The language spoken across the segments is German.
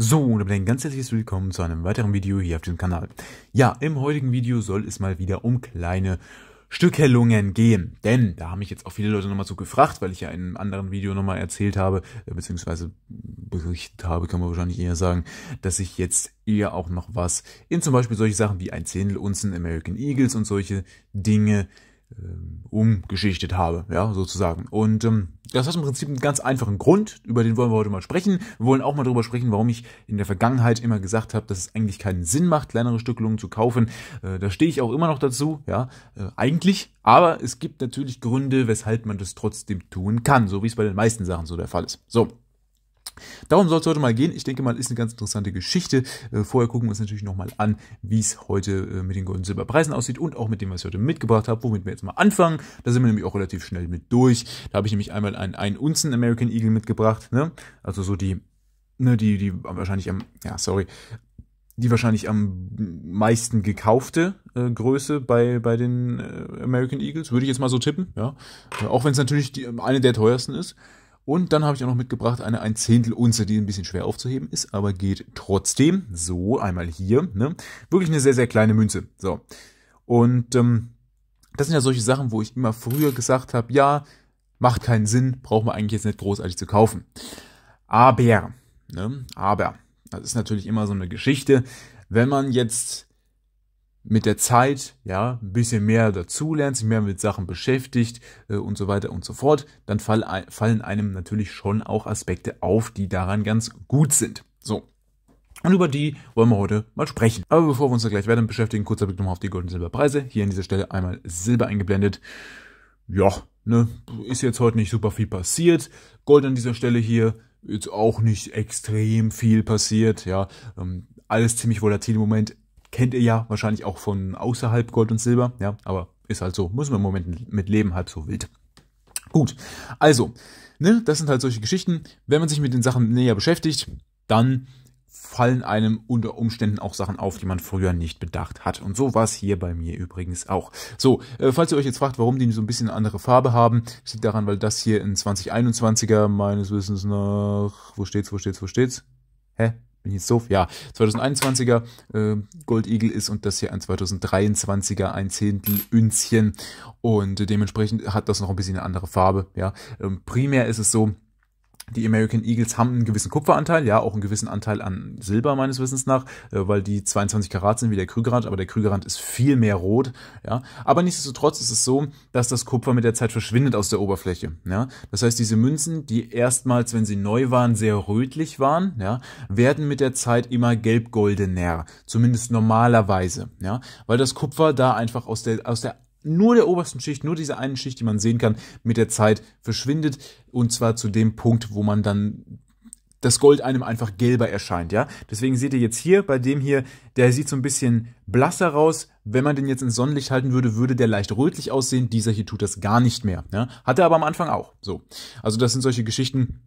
So, und damit ein ganz herzliches Willkommen zu einem weiteren Video hier auf dem Kanal. Ja, im heutigen Video soll es mal wieder um kleine Stückelungen gehen. Denn da haben mich jetzt auch viele Leute nochmal so gefragt, weil ich ja in einem anderen Video nochmal erzählt habe, äh, beziehungsweise berichtet habe, kann man wahrscheinlich eher sagen, dass ich jetzt eher auch noch was in zum Beispiel solche Sachen wie ein Zehntel Zehntelunzen American Eagles und solche Dinge ähm, umgeschichtet habe, ja, sozusagen. Und ähm, das hat im Prinzip einen ganz einfachen Grund, über den wollen wir heute mal sprechen. Wir wollen auch mal darüber sprechen, warum ich in der Vergangenheit immer gesagt habe, dass es eigentlich keinen Sinn macht, kleinere Stückelungen zu kaufen. Äh, da stehe ich auch immer noch dazu, ja, äh, eigentlich. Aber es gibt natürlich Gründe, weshalb man das trotzdem tun kann, so wie es bei den meisten Sachen so der Fall ist. So, Darum soll es heute mal gehen. Ich denke mal, ist eine ganz interessante Geschichte. Äh, vorher gucken wir uns natürlich nochmal an, wie es heute äh, mit den Gold- und Silberpreisen aussieht und auch mit dem, was ich heute mitgebracht habe, womit wir jetzt mal anfangen. Da sind wir nämlich auch relativ schnell mit durch. Da habe ich nämlich einmal einen 1 Unzen American Eagle mitgebracht. Ne? Also so die, ne, die, die wahrscheinlich am, ja, sorry, die wahrscheinlich am meisten gekaufte äh, Größe bei, bei den äh, American Eagles, würde ich jetzt mal so tippen, ja. Auch wenn es natürlich die, eine der teuersten ist. Und dann habe ich auch noch mitgebracht eine 1 Zehntel Unze, die ein bisschen schwer aufzuheben ist, aber geht trotzdem. So, einmal hier. Ne? Wirklich eine sehr, sehr kleine Münze. So. Und ähm, das sind ja solche Sachen, wo ich immer früher gesagt habe, ja, macht keinen Sinn, braucht man eigentlich jetzt nicht großartig zu kaufen. Aber, ne? aber, das ist natürlich immer so eine Geschichte. Wenn man jetzt mit der Zeit ja ein bisschen mehr dazulernst, mehr mit Sachen beschäftigt äh, und so weiter und so fort, dann fall, fallen einem natürlich schon auch Aspekte auf, die daran ganz gut sind. So. Und über die wollen wir heute mal sprechen. Aber bevor wir uns da gleich weiter beschäftigen, kurzer Blick nochmal auf die Gold- und Silberpreise. Hier an dieser Stelle einmal Silber eingeblendet. Ja, ne, ist jetzt heute nicht super viel passiert. Gold an dieser Stelle hier jetzt auch nicht extrem viel passiert. Ja, ähm, alles ziemlich volatil im Moment Kennt ihr ja wahrscheinlich auch von außerhalb Gold und Silber, ja, aber ist halt so, müssen wir im Moment mit leben, halb so wild. Gut, also, ne, das sind halt solche Geschichten. Wenn man sich mit den Sachen näher beschäftigt, dann fallen einem unter Umständen auch Sachen auf, die man früher nicht bedacht hat. Und so war es hier bei mir übrigens auch. So, äh, falls ihr euch jetzt fragt, warum die so ein bisschen andere Farbe haben, liegt daran, weil das hier in 2021er meines Wissens nach, wo steht's, wo steht's, wo steht's? Hä? bin jetzt doof, ja, 2021er äh, Gold Eagle ist und das hier ein 2023er, ein Zehntel ZehntelÜnzchen und dementsprechend hat das noch ein bisschen eine andere Farbe, ja. Ähm, primär ist es so, die American Eagles haben einen gewissen Kupferanteil, ja, auch einen gewissen Anteil an Silber meines Wissens nach, äh, weil die 22 Karat sind wie der Krügerrand, aber der Krügerrand ist viel mehr rot, ja. Aber nichtsdestotrotz ist es so, dass das Kupfer mit der Zeit verschwindet aus der Oberfläche, ja. Das heißt, diese Münzen, die erstmals, wenn sie neu waren, sehr rötlich waren, ja, werden mit der Zeit immer gelb-goldener, zumindest normalerweise, ja, weil das Kupfer da einfach aus der, aus der nur der obersten Schicht, nur diese einen Schicht, die man sehen kann, mit der Zeit verschwindet. Und zwar zu dem Punkt, wo man dann das Gold einem einfach gelber erscheint, ja. Deswegen seht ihr jetzt hier, bei dem hier, der sieht so ein bisschen blasser raus. Wenn man den jetzt ins Sonnenlicht halten würde, würde der leicht rötlich aussehen. Dieser hier tut das gar nicht mehr, ja. Hat er aber am Anfang auch, so. Also das sind solche Geschichten,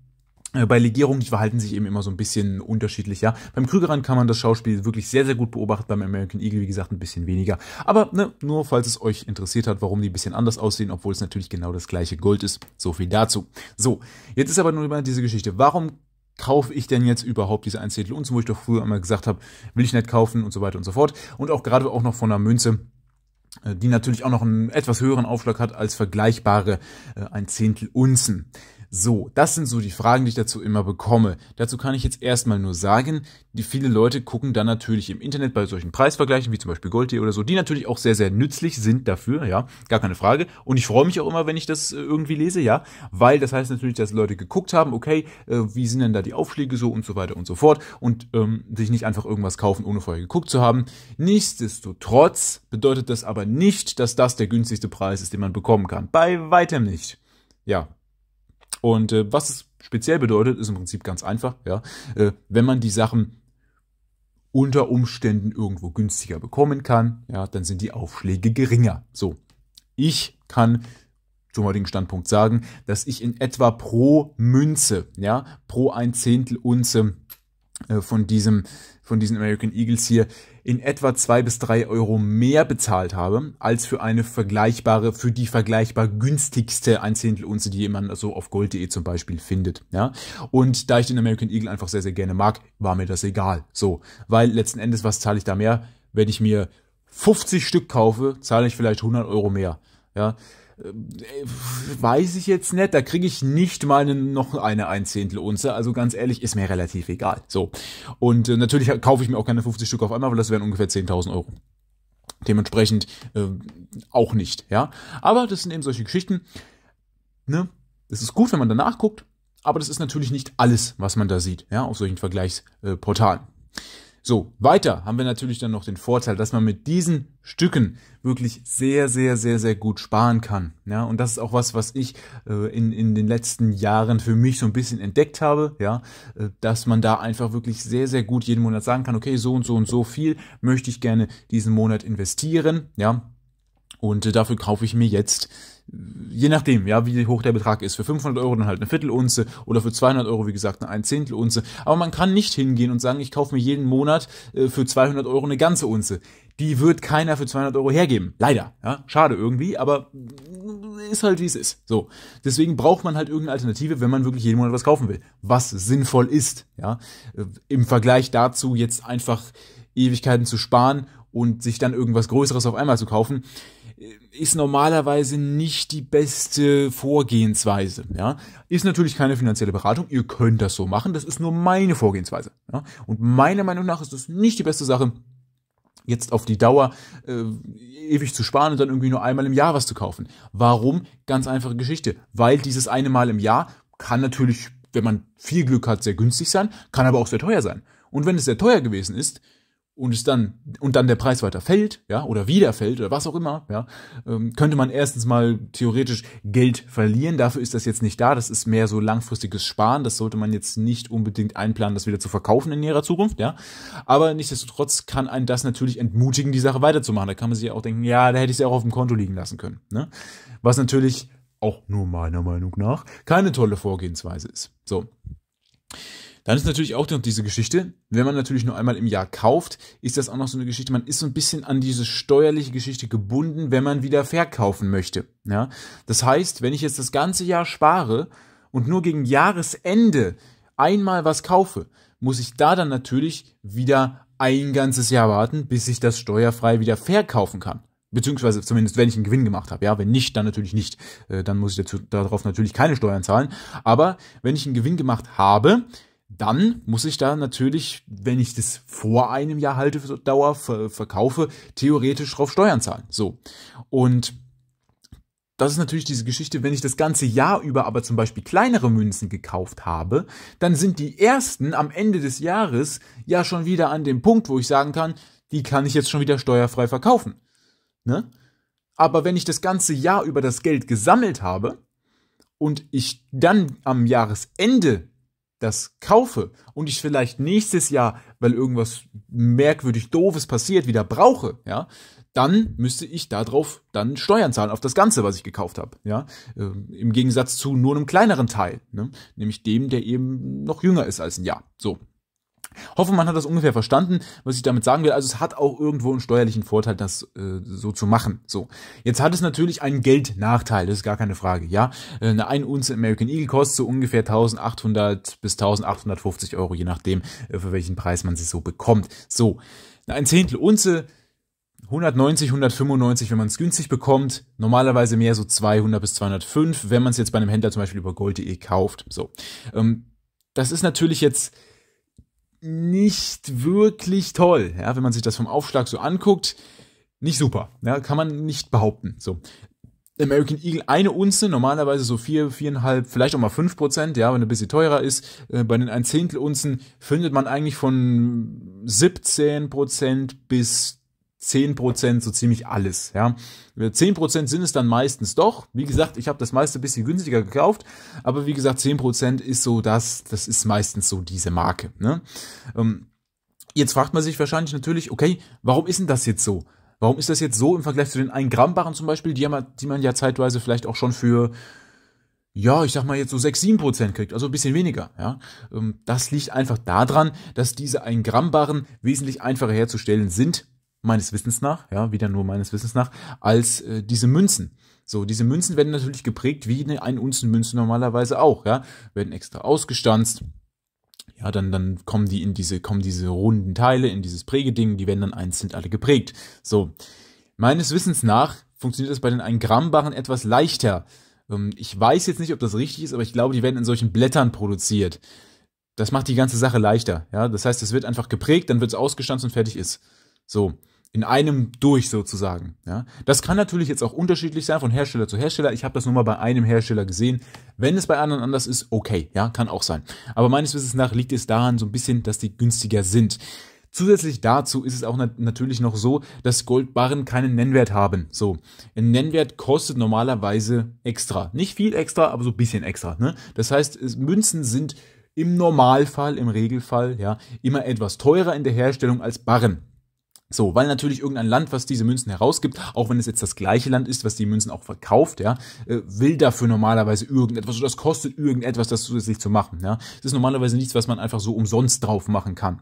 äh, bei Legierungen, die verhalten sich eben immer so ein bisschen unterschiedlich, ja. Beim Krügerrand kann man das Schauspiel wirklich sehr, sehr gut beobachten, beim American Eagle, wie gesagt, ein bisschen weniger. Aber ne, nur, falls es euch interessiert hat, warum die ein bisschen anders aussehen, obwohl es natürlich genau das gleiche Gold ist. So viel dazu. So, jetzt ist aber nur immer diese Geschichte. Warum kaufe ich denn jetzt überhaupt diese Einzeltitel und so, wo ich doch früher einmal gesagt habe, will ich nicht kaufen und so weiter und so fort. Und auch gerade auch noch von einer Münze, äh, die natürlich auch noch einen etwas höheren Aufschlag hat als vergleichbare äh, ein Zehntel Unzen. So, das sind so die Fragen, die ich dazu immer bekomme. Dazu kann ich jetzt erstmal nur sagen, die viele Leute gucken dann natürlich im Internet bei solchen Preisvergleichen, wie zum Beispiel Gold.de oder so, die natürlich auch sehr, sehr nützlich sind dafür, ja, gar keine Frage. Und ich freue mich auch immer, wenn ich das äh, irgendwie lese, ja, weil das heißt natürlich, dass Leute geguckt haben, okay, äh, wie sind denn da die Aufschläge so und so weiter und so fort und ähm, sich nicht einfach irgendwas kaufen, ohne vorher geguckt zu haben. Nichtsdestotrotz bedeutet das aber nicht, dass das der günstigste Preis ist, den man bekommen kann. Bei weitem nicht. Ja, und äh, was es speziell bedeutet, ist im Prinzip ganz einfach, ja, äh, wenn man die Sachen unter Umständen irgendwo günstiger bekommen kann, ja, dann sind die Aufschläge geringer. So, ich kann zum heutigen Standpunkt sagen, dass ich in etwa pro Münze, ja, pro ein Zehntel Unze äh, von diesem, von diesen American Eagles hier in etwa zwei bis drei Euro mehr bezahlt habe, als für eine vergleichbare, für die vergleichbar günstigste Einzehntelunze, die jemand so auf gold.de zum Beispiel findet, ja. Und da ich den American Eagle einfach sehr, sehr gerne mag, war mir das egal, so. Weil letzten Endes, was zahle ich da mehr? Wenn ich mir 50 Stück kaufe, zahle ich vielleicht 100 Euro mehr, ja. Äh, weiß ich jetzt nicht, da kriege ich nicht mal noch eine Einzehntel Unze, also ganz ehrlich, ist mir relativ egal. So. Und äh, natürlich kaufe ich mir auch keine 50 Stück auf einmal, weil das wären ungefähr 10.000 Euro. Dementsprechend äh, auch nicht, ja. Aber das sind eben solche Geschichten, ne? Es ist gut, wenn man danach guckt, aber das ist natürlich nicht alles, was man da sieht, ja, auf solchen Vergleichsportalen. Äh, so, weiter haben wir natürlich dann noch den Vorteil, dass man mit diesen Stücken wirklich sehr, sehr, sehr, sehr gut sparen kann. Ja, und das ist auch was, was ich äh, in, in den letzten Jahren für mich so ein bisschen entdeckt habe, ja, äh, dass man da einfach wirklich sehr, sehr gut jeden Monat sagen kann, okay, so und so und so viel möchte ich gerne diesen Monat investieren, ja, und äh, dafür kaufe ich mir jetzt, je nachdem, ja, wie hoch der Betrag ist, für 500 Euro dann halt eine Viertelunze oder für 200 Euro, wie gesagt, eine Einzehntelunze. Aber man kann nicht hingehen und sagen, ich kaufe mir jeden Monat äh, für 200 Euro eine ganze Unze. Die wird keiner für 200 Euro hergeben. Leider, ja. Schade irgendwie, aber ist halt wie es ist. So. Deswegen braucht man halt irgendeine Alternative, wenn man wirklich jeden Monat was kaufen will. Was sinnvoll ist, ja. Äh, Im Vergleich dazu jetzt einfach Ewigkeiten zu sparen und sich dann irgendwas Größeres auf einmal zu kaufen ist normalerweise nicht die beste Vorgehensweise. Ja? Ist natürlich keine finanzielle Beratung, ihr könnt das so machen, das ist nur meine Vorgehensweise. Ja? Und meiner Meinung nach ist das nicht die beste Sache, jetzt auf die Dauer äh, ewig zu sparen und dann irgendwie nur einmal im Jahr was zu kaufen. Warum? Ganz einfache Geschichte, weil dieses eine Mal im Jahr kann natürlich, wenn man viel Glück hat, sehr günstig sein, kann aber auch sehr teuer sein. Und wenn es sehr teuer gewesen ist, und es dann und dann der Preis weiter fällt, ja, oder wieder fällt oder was auch immer, ja, ähm, könnte man erstens mal theoretisch Geld verlieren. Dafür ist das jetzt nicht da. Das ist mehr so langfristiges Sparen. Das sollte man jetzt nicht unbedingt einplanen, das wieder zu verkaufen in näherer Zukunft, ja. Aber nichtsdestotrotz kann einen das natürlich entmutigen, die Sache weiterzumachen. Da kann man sich ja auch denken, ja, da hätte ich sie auch auf dem Konto liegen lassen können, ne? Was natürlich auch nur meiner Meinung nach keine tolle Vorgehensweise ist. So. Dann ist natürlich auch noch diese Geschichte, wenn man natürlich nur einmal im Jahr kauft, ist das auch noch so eine Geschichte, man ist so ein bisschen an diese steuerliche Geschichte gebunden, wenn man wieder verkaufen möchte. Ja? Das heißt, wenn ich jetzt das ganze Jahr spare und nur gegen Jahresende einmal was kaufe, muss ich da dann natürlich wieder ein ganzes Jahr warten, bis ich das steuerfrei wieder verkaufen kann beziehungsweise zumindest wenn ich einen Gewinn gemacht habe. Ja, wenn nicht, dann natürlich nicht. Äh, dann muss ich dazu, darauf natürlich keine Steuern zahlen. Aber wenn ich einen Gewinn gemacht habe, dann muss ich da natürlich, wenn ich das vor einem Jahr Haltedauer ver verkaufe, theoretisch drauf Steuern zahlen. So. Und das ist natürlich diese Geschichte, wenn ich das ganze Jahr über aber zum Beispiel kleinere Münzen gekauft habe, dann sind die ersten am Ende des Jahres ja schon wieder an dem Punkt, wo ich sagen kann, die kann ich jetzt schon wieder steuerfrei verkaufen. Ne? Aber wenn ich das ganze Jahr über das Geld gesammelt habe und ich dann am Jahresende das kaufe und ich vielleicht nächstes Jahr, weil irgendwas merkwürdig doofes passiert, wieder brauche, ja, dann müsste ich darauf dann Steuern zahlen, auf das Ganze, was ich gekauft habe. Ja? Ähm, Im Gegensatz zu nur einem kleineren Teil, ne? nämlich dem, der eben noch jünger ist als ein Jahr. So, hoffe, man hat das ungefähr verstanden, was ich damit sagen will. Also es hat auch irgendwo einen steuerlichen Vorteil, das äh, so zu machen. So, jetzt hat es natürlich einen Geldnachteil, das ist gar keine Frage. Ja, äh, eine 1 Unze American Eagle kostet so ungefähr 1800 bis 1850 Euro, je nachdem, äh, für welchen Preis man sie so bekommt. So, ein Zehntel Unze 190, 195, wenn man es günstig bekommt. Normalerweise mehr so 200 bis 205, wenn man es jetzt bei einem Händler zum Beispiel über Gold.de kauft. So, ähm, das ist natürlich jetzt nicht wirklich toll, ja, wenn man sich das vom Aufschlag so anguckt. Nicht super, ja, kann man nicht behaupten. So. American Eagle eine Unze, normalerweise so vier, viereinhalb, vielleicht auch mal fünf Prozent, ja, wenn er ein bisschen teurer ist. Äh, bei den ein Zehntel Unzen findet man eigentlich von 17 Prozent bis 10% so ziemlich alles. Ja. 10% sind es dann meistens doch. Wie gesagt, ich habe das meiste ein bisschen günstiger gekauft, aber wie gesagt, 10% ist so das, das ist meistens so diese Marke. Ne? Ähm, jetzt fragt man sich wahrscheinlich natürlich, okay, warum ist denn das jetzt so? Warum ist das jetzt so im Vergleich zu den 1 Gramm Barren zum Beispiel, die, haben, die man ja zeitweise vielleicht auch schon für ja, ich sag mal jetzt so 6, 7 Prozent kriegt, also ein bisschen weniger. Ja. Ähm, das liegt einfach daran, dass diese 1 Gramm Barren wesentlich einfacher herzustellen sind meines Wissens nach, ja, wieder nur meines Wissens nach, als äh, diese Münzen. So, diese Münzen werden natürlich geprägt, wie eine Ein-Unzen-Münze normalerweise auch, ja, werden extra ausgestanzt. Ja, dann, dann kommen die in diese, kommen diese runden Teile, in dieses Prägeding, die werden dann einzeln alle geprägt. So. Meines Wissens nach funktioniert das bei den 1-Gramm-Barren etwas leichter. Ähm, ich weiß jetzt nicht, ob das richtig ist, aber ich glaube, die werden in solchen Blättern produziert. Das macht die ganze Sache leichter, ja. Das heißt, es wird einfach geprägt, dann wird es ausgestanzt und fertig ist. So in einem durch sozusagen. Ja? Das kann natürlich jetzt auch unterschiedlich sein von Hersteller zu Hersteller. Ich habe das nur mal bei einem Hersteller gesehen. Wenn es bei anderen anders ist, okay, ja, kann auch sein. Aber meines Wissens nach liegt es daran so ein bisschen, dass die günstiger sind. Zusätzlich dazu ist es auch nat natürlich noch so, dass Goldbarren keinen Nennwert haben. So, ein Nennwert kostet normalerweise extra. Nicht viel extra, aber so ein bisschen extra. Ne? Das heißt, es, Münzen sind im Normalfall, im Regelfall, ja, immer etwas teurer in der Herstellung als Barren. So, weil natürlich irgendein Land, was diese Münzen herausgibt, auch wenn es jetzt das gleiche Land ist, was die Münzen auch verkauft, ja, äh, will dafür normalerweise irgendetwas oder das kostet irgendetwas, das zusätzlich zu machen. Ja. Es ist normalerweise nichts, was man einfach so umsonst drauf machen kann.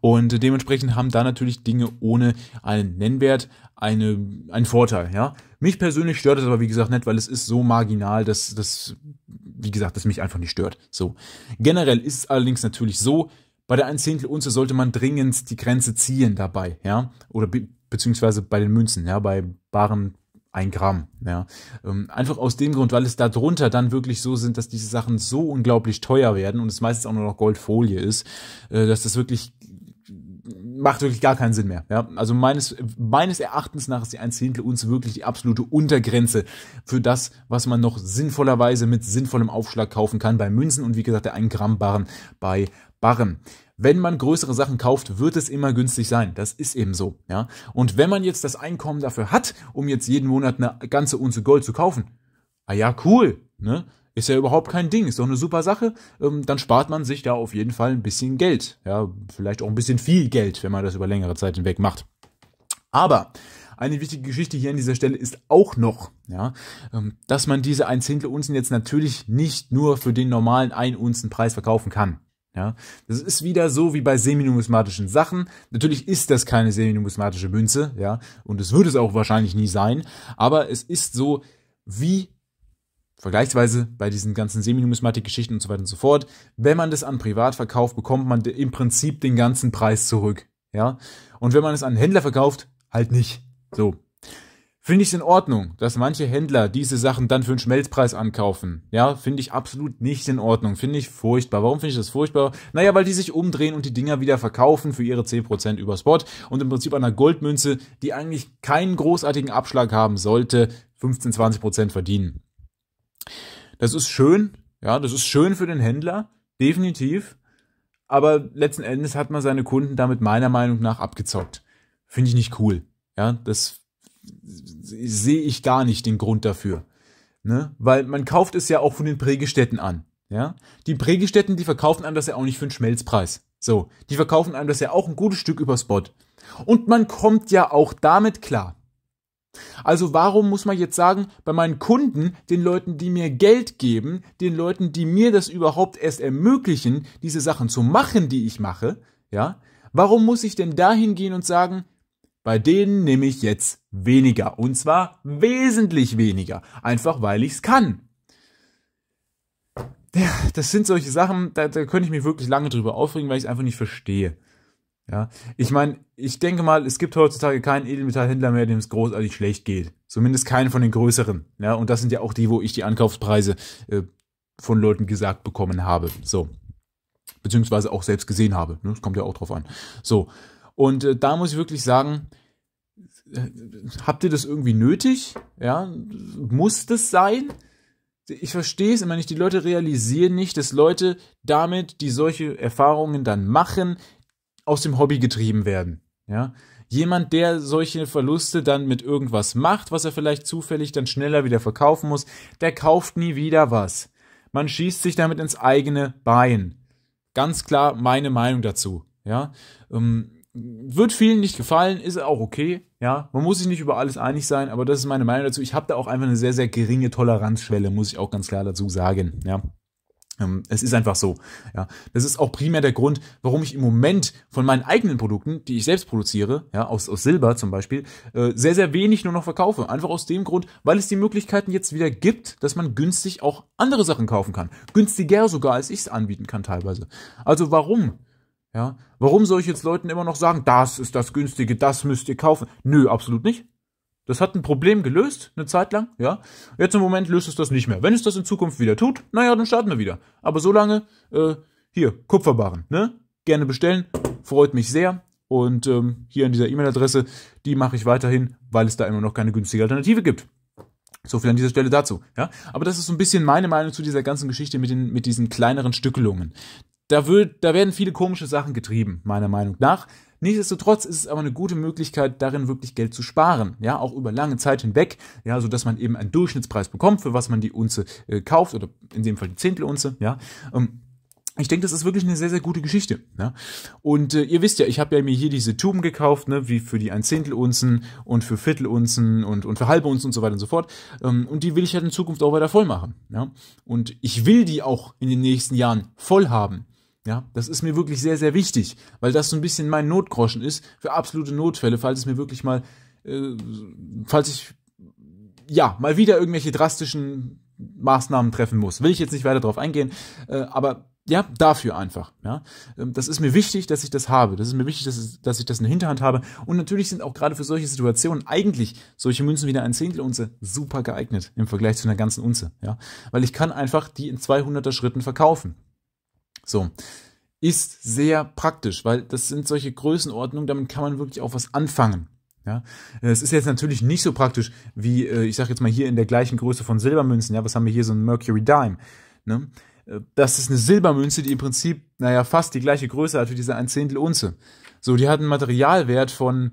Und dementsprechend haben da natürlich Dinge ohne einen Nennwert eine, einen Vorteil, ja. Mich persönlich stört es aber, wie gesagt, nicht, weil es ist so marginal, dass das, wie gesagt, das mich einfach nicht stört. So. Generell ist es allerdings natürlich so, bei der 1 Zehntel Unze sollte man dringend die Grenze ziehen dabei, ja, oder be beziehungsweise bei den Münzen, ja, bei Baren 1 Gramm, ja. Ähm, einfach aus dem Grund, weil es darunter dann wirklich so sind, dass diese Sachen so unglaublich teuer werden und es meistens auch nur noch Goldfolie ist, äh, dass das wirklich macht wirklich gar keinen Sinn mehr. Ja? Also meines, meines Erachtens nach ist die 1 Zehntel Unze wirklich die absolute Untergrenze für das, was man noch sinnvollerweise mit sinnvollem Aufschlag kaufen kann bei Münzen und wie gesagt der 1 Gramm Barren bei sparen. Wenn man größere Sachen kauft, wird es immer günstig sein. Das ist eben so. Ja? Und wenn man jetzt das Einkommen dafür hat, um jetzt jeden Monat eine ganze Unze Gold zu kaufen, ah ja, cool, ne? Ist ja überhaupt kein Ding, ist doch eine super Sache. Ähm, dann spart man sich da auf jeden Fall ein bisschen Geld. Ja, vielleicht auch ein bisschen viel Geld, wenn man das über längere Zeit hinweg macht. Aber eine wichtige Geschichte hier an dieser Stelle ist auch noch, ja, ähm, dass man diese 1 Zehntel Unzen jetzt natürlich nicht nur für den normalen 1 Unzen Preis verkaufen kann. Ja, das ist wieder so wie bei seminumismatischen Sachen. Natürlich ist das keine seminumismatische Münze, ja, und es wird es auch wahrscheinlich nie sein, aber es ist so wie vergleichsweise bei diesen ganzen Seminumismatik-Geschichten und so weiter und so fort. Wenn man das an Privat verkauft, bekommt man im Prinzip den ganzen Preis zurück, ja, und wenn man es an Händler verkauft, halt nicht. So, finde ich es in Ordnung, dass manche Händler diese Sachen dann für einen Schmelzpreis ankaufen. Ja, finde ich absolut nicht in Ordnung. Finde ich furchtbar. Warum finde ich das furchtbar? Naja, weil die sich umdrehen und die Dinger wieder verkaufen für ihre 10% über Spot und im Prinzip einer Goldmünze, die eigentlich keinen großartigen Abschlag haben sollte, 15, 20% verdienen. Das ist schön. Ja, das ist schön für den Händler. Definitiv. Aber letzten Endes hat man seine Kunden damit meiner Meinung nach abgezockt. Finde ich nicht cool. Ja, das sehe ich gar nicht den Grund dafür. Ne? Weil man kauft es ja auch von den Prägestätten an. Ja? Die Prägestätten, die verkaufen einem das ja auch nicht für einen Schmelzpreis. So, die verkaufen einem das ja auch ein gutes Stück über Spot. Und man kommt ja auch damit klar. Also warum muss man jetzt sagen, bei meinen Kunden, den Leuten, die mir Geld geben, den Leuten, die mir das überhaupt erst ermöglichen, diese Sachen zu machen, die ich mache, ja, warum muss ich denn dahin gehen und sagen, bei denen nehme ich jetzt weniger. Und zwar wesentlich weniger. Einfach weil ich es kann. Ja, das sind solche Sachen, da, da könnte ich mich wirklich lange drüber aufregen, weil ich es einfach nicht verstehe. Ja, ich meine, ich denke mal, es gibt heutzutage keinen Edelmetallhändler mehr, dem es großartig schlecht geht. Zumindest keinen von den größeren. Ja, und das sind ja auch die, wo ich die Ankaufspreise äh, von Leuten gesagt bekommen habe. So. Beziehungsweise auch selbst gesehen habe. Ne? Das kommt ja auch drauf an. So. Und äh, da muss ich wirklich sagen, habt ihr das irgendwie nötig? Ja, muss das sein? Ich verstehe es immer nicht. Die Leute realisieren nicht, dass Leute damit, die solche Erfahrungen dann machen, aus dem Hobby getrieben werden. Ja, jemand, der solche Verluste dann mit irgendwas macht, was er vielleicht zufällig dann schneller wieder verkaufen muss, der kauft nie wieder was. Man schießt sich damit ins eigene Bein. Ganz klar meine Meinung dazu. Ja, ähm, wird vielen nicht gefallen, ist auch okay. Ja, man muss sich nicht über alles einig sein, aber das ist meine Meinung dazu. Ich habe da auch einfach eine sehr, sehr geringe Toleranzschwelle, muss ich auch ganz klar dazu sagen. Ja. Ähm, es ist einfach so. Ja, das ist auch primär der Grund, warum ich im Moment von meinen eigenen Produkten, die ich selbst produziere, ja, aus, aus Silber zum Beispiel, äh, sehr, sehr wenig nur noch verkaufe. Einfach aus dem Grund, weil es die Möglichkeiten jetzt wieder gibt, dass man günstig auch andere Sachen kaufen kann. Günstiger sogar, als ich es anbieten kann teilweise. Also warum? Ja? Warum soll ich jetzt Leuten immer noch sagen, das ist das Günstige, das müsst ihr kaufen? Nö, absolut nicht. Das hat ein Problem gelöst, eine Zeit lang, ja. Jetzt im Moment löst es das nicht mehr. Wenn es das in Zukunft wieder tut, naja, dann starten wir wieder. Aber solange, äh, hier, Kupferbarren, ne? Gerne bestellen, freut mich sehr. Und ähm, hier an dieser E-Mail-Adresse, die mache ich weiterhin, weil es da immer noch keine günstige Alternative gibt. So viel an dieser Stelle dazu. Ja? Aber das ist so ein bisschen meine Meinung zu dieser ganzen Geschichte mit, den, mit diesen kleineren Stückelungen da, wird, da werden viele komische Sachen getrieben, meiner Meinung nach. Nichtsdestotrotz ist es aber eine gute Möglichkeit, darin wirklich Geld zu sparen, ja, auch über lange Zeit hinweg, ja, so dass man eben einen Durchschnittspreis bekommt, für was man die Unze äh, kauft oder in dem Fall die Zehntelunze, ja. Ähm, ich denke, das ist wirklich eine sehr, sehr gute Geschichte. Ne? Und äh, ihr wisst ja, ich habe ja mir hier diese Tuben gekauft, ne, wie für die ein Zehntelunzen und für Viertelunzen und, und für halbe Unzen und so weiter und so fort. Ähm, und die will ich halt in Zukunft auch weiter voll machen. Ja? Und ich will die auch in den nächsten Jahren voll haben. Ja, das ist mir wirklich sehr, sehr wichtig, weil das so ein bisschen mein Notgroschen ist für absolute Notfälle, falls es mir wirklich mal, äh, falls ich ja mal wieder irgendwelche drastischen Maßnahmen treffen muss. Will ich jetzt nicht weiter drauf eingehen, äh, aber ja, dafür einfach. Ja, ähm, das ist mir wichtig, dass ich das habe. Das ist mir wichtig, dass, dass ich das in der Hinterhand habe. Und natürlich sind auch gerade für solche Situationen eigentlich solche Münzen wie eine ein Zehntel super geeignet im Vergleich zu einer ganzen Unze. Ja, weil ich kann einfach die in 200er Schritten verkaufen. So. Ist sehr praktisch, weil das sind solche Größenordnungen, damit kann man wirklich auch was anfangen. Ja, es ist jetzt natürlich nicht so praktisch wie, äh, ich sage jetzt mal hier in der gleichen Größe von Silbermünzen. Ja, was haben wir hier so ein Mercury Dime? Ne? Äh, das ist eine Silbermünze, die im Prinzip, naja, fast die gleiche Größe hat wie diese ein Zehntel Unze. So, die hat einen Materialwert von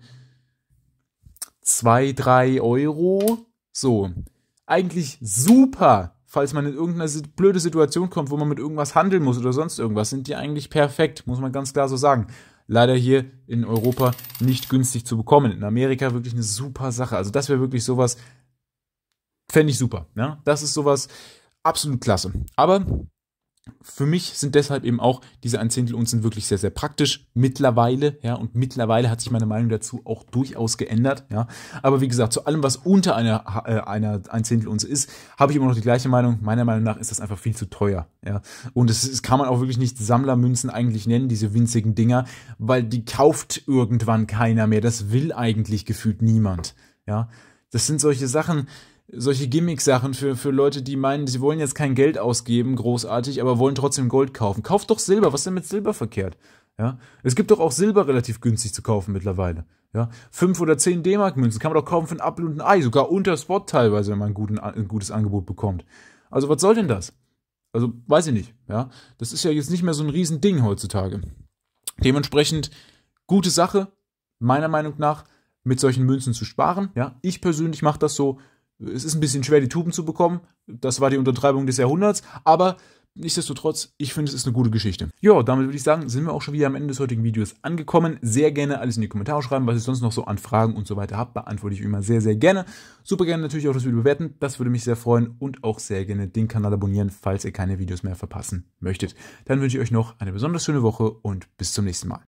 2, 3 Euro. So, eigentlich super falls man in irgendeine blöde Situation kommt, wo man mit irgendwas handeln muss oder sonst irgendwas, sind die eigentlich perfekt, muss man ganz klar so sagen. Leider hier in Europa nicht günstig zu bekommen. In Amerika wirklich eine super Sache. Also das wäre wirklich sowas, fände ich super. Ja? Das ist sowas absolut klasse. Aber für mich sind deshalb eben auch diese ein Zehntel Unzen wirklich sehr, sehr praktisch mittlerweile, ja, und mittlerweile hat sich meine Meinung dazu auch durchaus geändert, ja. Aber wie gesagt, zu allem, was unter einer, äh, einer ein Zehntel Unze ist, habe ich immer noch die gleiche Meinung. Meiner Meinung nach ist das einfach viel zu teuer, ja. Und es, es kann man auch wirklich nicht Sammlermünzen eigentlich nennen, diese winzigen Dinger, weil die kauft irgendwann keiner mehr. Das will eigentlich gefühlt niemand, ja. Das sind solche Sachen, solche Gimmick-Sachen für, für Leute, die meinen, sie wollen jetzt kein Geld ausgeben, großartig, aber wollen trotzdem Gold kaufen. Kauft doch Silber, was ist denn mit Silber verkehrt? Ja, es gibt doch auch Silber relativ günstig zu kaufen mittlerweile. Ja, fünf oder zehn D-Mark-Münzen kann man doch kaufen für ein Apfel und ein Ei, sogar unter Spot teilweise, wenn man guten, ein gutes Angebot bekommt. Also was soll denn das? Also weiß ich nicht. Ja, das ist ja jetzt nicht mehr so ein Riesending heutzutage. Dementsprechend gute Sache meiner Meinung nach mit solchen Münzen zu sparen. Ja, ich persönlich mache das so es ist ein bisschen schwer, die Tuben zu bekommen. Das war die Untertreibung des Jahrhunderts. Aber Nichtsdestotrotz, ich finde, es ist eine gute Geschichte. Ja, damit würde ich sagen, sind wir auch schon wieder am Ende des heutigen Videos angekommen. Sehr gerne alles in die Kommentare schreiben, was ihr sonst noch so an Fragen und so weiter habt, beantworte ich immer sehr, sehr gerne. Super gerne natürlich auch das Video bewerten, das würde mich sehr freuen und auch sehr gerne den Kanal abonnieren, falls ihr keine Videos mehr verpassen möchtet. Dann wünsche ich euch noch eine besonders schöne Woche und bis zum nächsten Mal.